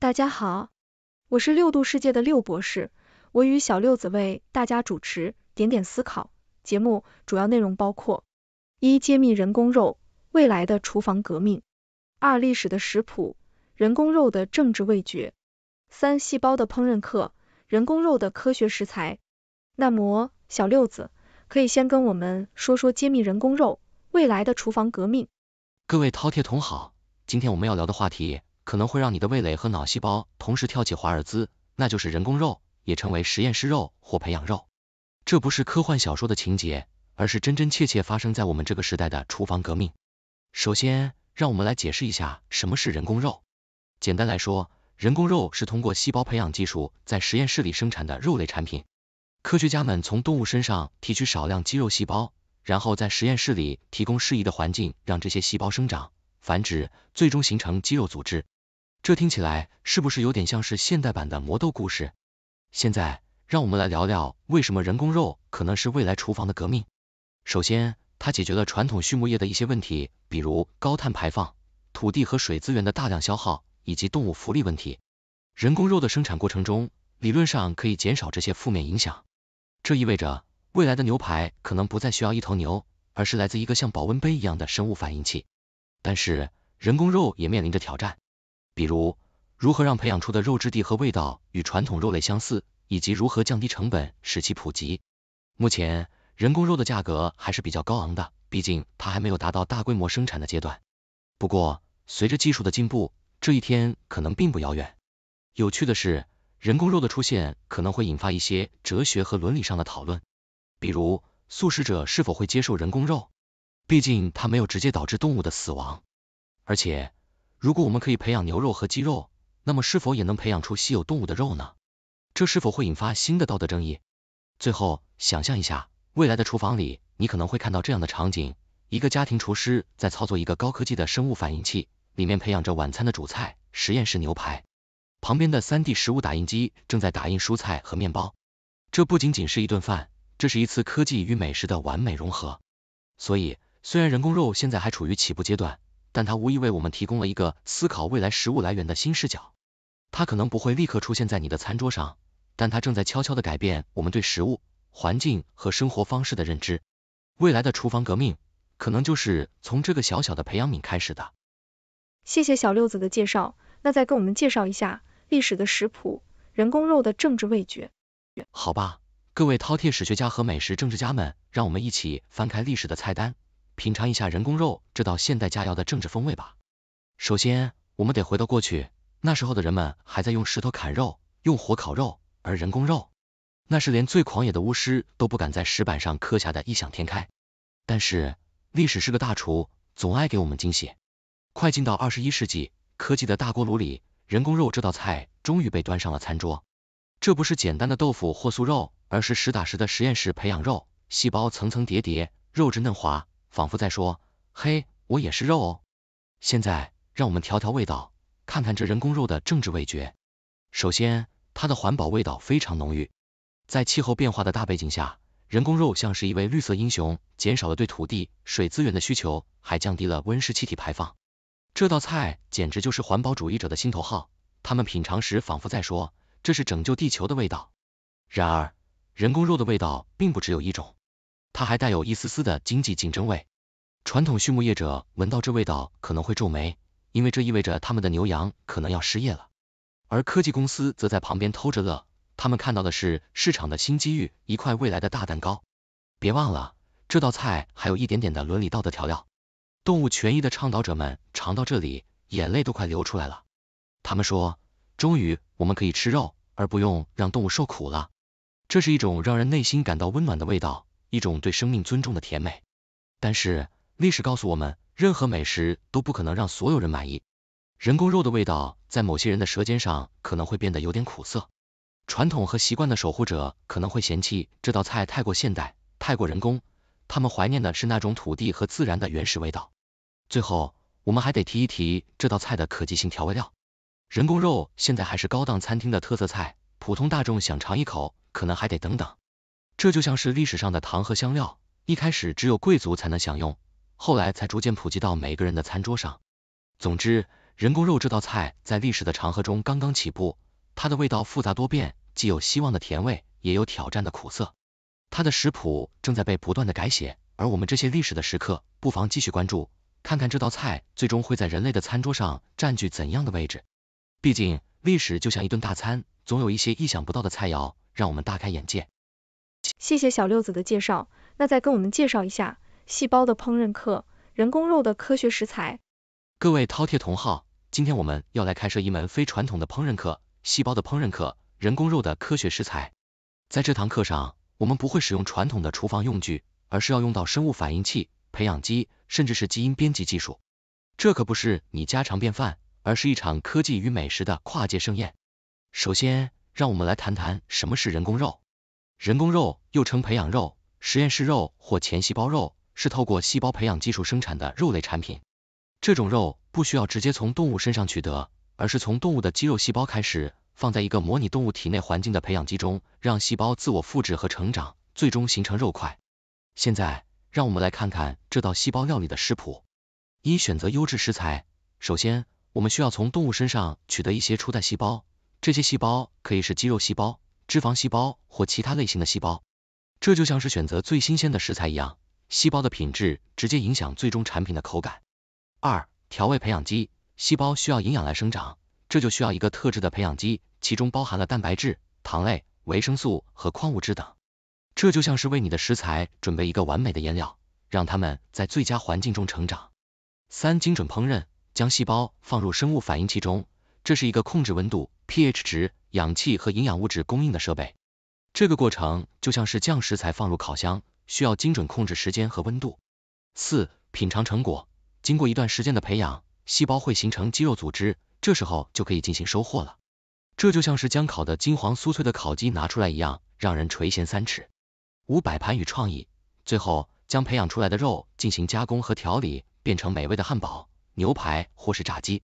大家好，我是六度世界的六博士，我与小六子为大家主持《点点思考》节目，主要内容包括：一、揭秘人工肉，未来的厨房革命；二、历史的食谱，人工肉的政治味觉；三、细胞的烹饪课，人工肉的科学食材。那么，小六子可以先跟我们说说揭秘人工肉，未来的厨房革命。各位饕餮同好，今天我们要聊的话题。可能会让你的味蕾和脑细胞同时跳起华尔兹，那就是人工肉，也称为实验室肉或培养肉。这不是科幻小说的情节，而是真真切切发生在我们这个时代的厨房革命。首先，让我们来解释一下什么是人工肉。简单来说，人工肉是通过细胞培养技术在实验室里生产的肉类产品。科学家们从动物身上提取少量肌肉细胞，然后在实验室里提供适宜的环境，让这些细胞生长、繁殖，最终形成肌肉组织。这听起来是不是有点像是现代版的魔豆故事？现在，让我们来聊聊为什么人工肉可能是未来厨房的革命。首先，它解决了传统畜牧业的一些问题，比如高碳排放、土地和水资源的大量消耗以及动物福利问题。人工肉的生产过程中，理论上可以减少这些负面影响。这意味着，未来的牛排可能不再需要一头牛，而是来自一个像保温杯一样的生物反应器。但是，人工肉也面临着挑战。比如，如何让培养出的肉质地和味道与传统肉类相似，以及如何降低成本使其普及。目前，人工肉的价格还是比较高昂的，毕竟它还没有达到大规模生产的阶段。不过，随着技术的进步，这一天可能并不遥远。有趣的是，人工肉的出现可能会引发一些哲学和伦理上的讨论，比如素食者是否会接受人工肉？毕竟它没有直接导致动物的死亡，而且。如果我们可以培养牛肉和鸡肉，那么是否也能培养出稀有动物的肉呢？这是否会引发新的道德争议？最后，想象一下未来的厨房里，你可能会看到这样的场景：一个家庭厨师在操作一个高科技的生物反应器，里面培养着晚餐的主菜——实验室牛排。旁边的三 D 食物打印机正在打印蔬菜和面包。这不仅仅是一顿饭，这是一次科技与美食的完美融合。所以，虽然人工肉现在还处于起步阶段，但它无疑为我们提供了一个思考未来食物来源的新视角。它可能不会立刻出现在你的餐桌上，但它正在悄悄的改变我们对食物、环境和生活方式的认知。未来的厨房革命，可能就是从这个小小的培养皿开始的。谢谢小六子的介绍，那再跟我们介绍一下历史的食谱，人工肉的政治味觉。好吧，各位饕餮史学家和美食政治家们，让我们一起翻开历史的菜单。品尝一下人工肉这道现代佳肴的政治风味吧。首先，我们得回到过去，那时候的人们还在用石头砍肉，用火烤肉，而人工肉那是连最狂野的巫师都不敢在石板上刻下的异想天开。但是历史是个大厨，总爱给我们惊喜。快进到二十一世纪，科技的大锅炉里，人工肉这道菜终于被端上了餐桌。这不是简单的豆腐或素肉，而是实打实的实验室培养肉，细胞层层叠叠，肉质嫩滑。仿佛在说，嘿，我也是肉哦。现在让我们调调味道，看看这人工肉的政治味觉。首先，它的环保味道非常浓郁。在气候变化的大背景下，人工肉像是一位绿色英雄，减少了对土地、水资源的需求，还降低了温室气体排放。这道菜简直就是环保主义者的心头号，他们品尝时仿佛在说，这是拯救地球的味道。然而，人工肉的味道并不只有一种。它还带有一丝丝的经济竞争味，传统畜牧业者闻到这味道可能会皱眉，因为这意味着他们的牛羊可能要失业了。而科技公司则在旁边偷着乐，他们看到的是市场的新机遇，一块未来的大蛋糕。别忘了，这道菜还有一点点的伦理道德调料。动物权益的倡导者们尝到这里，眼泪都快流出来了。他们说，终于我们可以吃肉而不用让动物受苦了，这是一种让人内心感到温暖的味道。一种对生命尊重的甜美，但是历史告诉我们，任何美食都不可能让所有人满意。人工肉的味道在某些人的舌尖上可能会变得有点苦涩，传统和习惯的守护者可能会嫌弃这道菜太过现代、太过人工。他们怀念的是那种土地和自然的原始味道。最后，我们还得提一提这道菜的可及性调味料。人工肉现在还是高档餐厅的特色菜，普通大众想尝一口，可能还得等等。这就像是历史上的糖和香料，一开始只有贵族才能享用，后来才逐渐普及到每个人的餐桌上。总之，人工肉这道菜在历史的长河中刚刚起步，它的味道复杂多变，既有希望的甜味，也有挑战的苦涩。它的食谱正在被不断的改写，而我们这些历史的食客，不妨继续关注，看看这道菜最终会在人类的餐桌上占据怎样的位置。毕竟，历史就像一顿大餐，总有一些意想不到的菜肴让我们大开眼界。谢谢小六子的介绍，那再跟我们介绍一下细胞的烹饪课，人工肉的科学食材。各位饕餮同好，今天我们要来开设一门非传统的烹饪课——细胞的烹饪课，人工肉的科学食材。在这堂课上，我们不会使用传统的厨房用具，而是要用到生物反应器、培养基，甚至是基因编辑技术。这可不是你家常便饭，而是一场科技与美食的跨界盛宴。首先，让我们来谈谈什么是人工肉。人工肉又称培养肉、实验室肉或前细胞肉，是透过细胞培养技术生产的肉类产品。这种肉不需要直接从动物身上取得，而是从动物的肌肉细胞开始，放在一个模拟动物体内环境的培养基中，让细胞自我复制和成长，最终形成肉块。现在，让我们来看看这道细胞料理的食谱。一、选择优质食材。首先，我们需要从动物身上取得一些初代细胞，这些细胞可以是肌肉细胞。脂肪细胞或其他类型的细胞，这就像是选择最新鲜的食材一样，细胞的品质直接影响最终产品的口感。二，调味培养基，细胞需要营养来生长，这就需要一个特制的培养基，其中包含了蛋白质、糖类、维生素和矿物质等，这就像是为你的食材准备一个完美的腌料，让它们在最佳环境中成长。三，精准烹饪，将细胞放入生物反应器中，这是一个控制温度、pH 值。氧气和营养物质供应的设备，这个过程就像是将食材放入烤箱，需要精准控制时间和温度。四、品尝成果，经过一段时间的培养，细胞会形成肌肉组织，这时候就可以进行收获了。这就像是将烤的金黄酥脆的烤鸡拿出来一样，让人垂涎三尺。五、摆盘与创意，最后将培养出来的肉进行加工和调理，变成美味的汉堡、牛排或是炸鸡，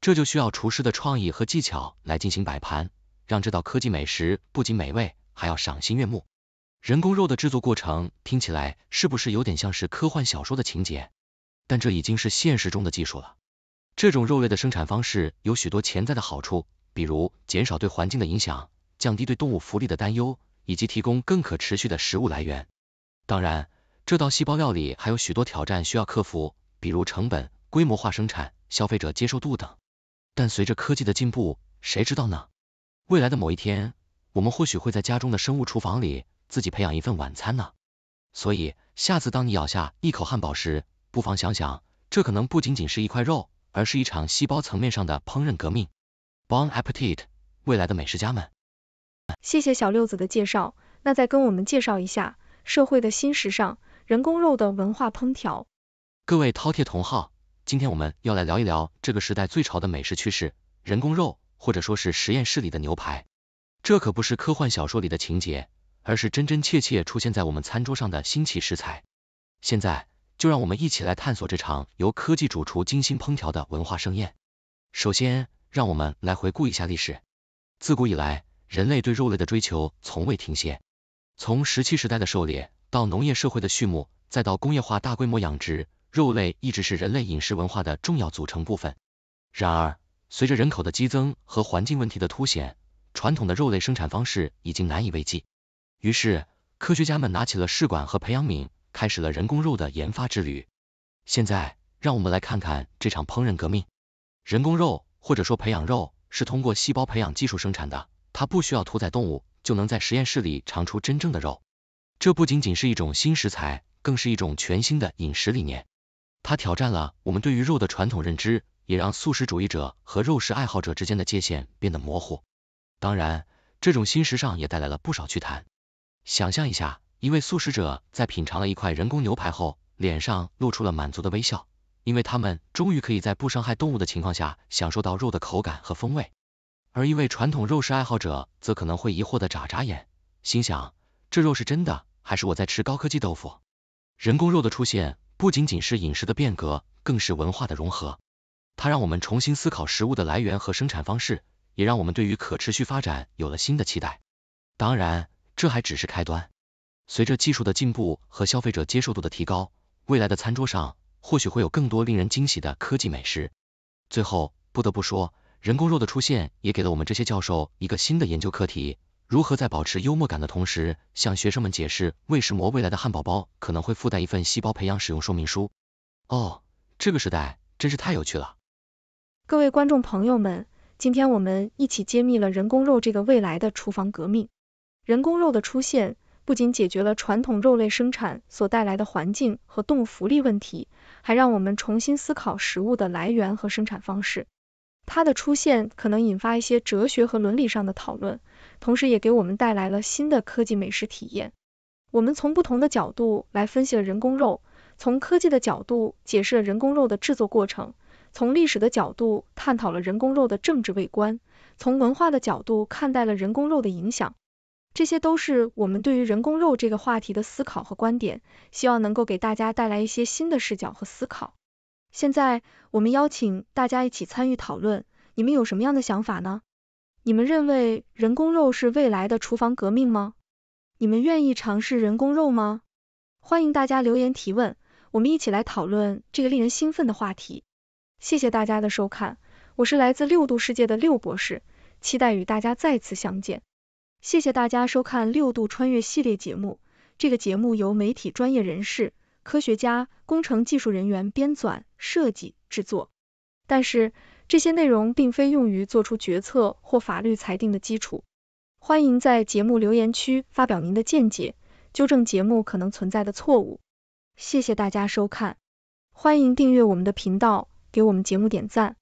这就需要厨师的创意和技巧来进行摆盘。让这道科技美食不仅美味，还要赏心悦目。人工肉的制作过程听起来是不是有点像是科幻小说的情节？但这已经是现实中的技术了。这种肉类的生产方式有许多潜在的好处，比如减少对环境的影响，降低对动物福利的担忧，以及提供更可持续的食物来源。当然，这道细胞料理还有许多挑战需要克服，比如成本、规模化生产、消费者接受度等。但随着科技的进步，谁知道呢？未来的某一天，我们或许会在家中的生物厨房里自己培养一份晚餐呢。所以，下次当你咬下一口汉堡时，不妨想想，这可能不仅仅是一块肉，而是一场细胞层面上的烹饪革命。Bon appetit，未来的美食家们！谢谢小六子的介绍，那再跟我们介绍一下社会的新时尚——人工肉的文化烹调。各位饕餮同好，今天我们要来聊一聊这个时代最潮的美食趋势——人工肉。或者说是实验室里的牛排，这可不是科幻小说里的情节，而是真真切切出现在我们餐桌上的新奇食材。现在，就让我们一起来探索这场由科技主厨精心烹调的文化盛宴。首先，让我们来回顾一下历史。自古以来，人类对肉类的追求从未停歇。从石器时代的狩猎，到农业社会的畜牧，再到工业化大规模养殖，肉类一直是人类饮食文化的重要组成部分。然而，随着人口的激增和环境问题的凸显，传统的肉类生产方式已经难以为继。于是，科学家们拿起了试管和培养皿，开始了人工肉的研发之旅。现在，让我们来看看这场烹饪革命。人工肉或者说培养肉是通过细胞培养技术生产的，它不需要屠宰动物，就能在实验室里尝出真正的肉。这不仅仅是一种新食材，更是一种全新的饮食理念。它挑战了我们对于肉的传统认知。也让素食主义者和肉食爱好者之间的界限变得模糊。当然，这种新时尚也带来了不少趣谈。想象一下，一位素食者在品尝了一块人工牛排后，脸上露出了满足的微笑，因为他们终于可以在不伤害动物的情况下享受到肉的口感和风味。而一位传统肉食爱好者则可能会疑惑的眨眨眼，心想：这肉是真的，还是我在吃高科技豆腐？人工肉的出现不仅仅是饮食的变革，更是文化的融合。它让我们重新思考食物的来源和生产方式，也让我们对于可持续发展有了新的期待。当然，这还只是开端。随着技术的进步和消费者接受度的提高，未来的餐桌上或许会有更多令人惊喜的科技美食。最后，不得不说，人工肉的出现也给了我们这些教授一个新的研究课题：如何在保持幽默感的同时，向学生们解释为什么未来的汉堡包可能会附带一份细胞培养使用说明书？哦，这个时代真是太有趣了！各位观众朋友们，今天我们一起揭秘了人工肉这个未来的厨房革命。人工肉的出现不仅解决了传统肉类生产所带来的环境和动物福利问题，还让我们重新思考食物的来源和生产方式。它的出现可能引发一些哲学和伦理上的讨论，同时也给我们带来了新的科技美食体验。我们从不同的角度来分析了人工肉，从科技的角度解释了人工肉的制作过程。从历史的角度探讨了人工肉的政治微观，从文化的角度看待了人工肉的影响，这些都是我们对于人工肉这个话题的思考和观点，希望能够给大家带来一些新的视角和思考。现在我们邀请大家一起参与讨论，你们有什么样的想法呢？你们认为人工肉是未来的厨房革命吗？你们愿意尝试人工肉吗？欢迎大家留言提问，我们一起来讨论这个令人兴奋的话题。谢谢大家的收看，我是来自六度世界的六博士，期待与大家再次相见。谢谢大家收看六度穿越系列节目，这个节目由媒体专业人士、科学家、工程技术人员编纂、设计、制作，但是这些内容并非用于做出决策或法律裁定的基础。欢迎在节目留言区发表您的见解，纠正节目可能存在的错误。谢谢大家收看，欢迎订阅我们的频道。给我们节目点赞。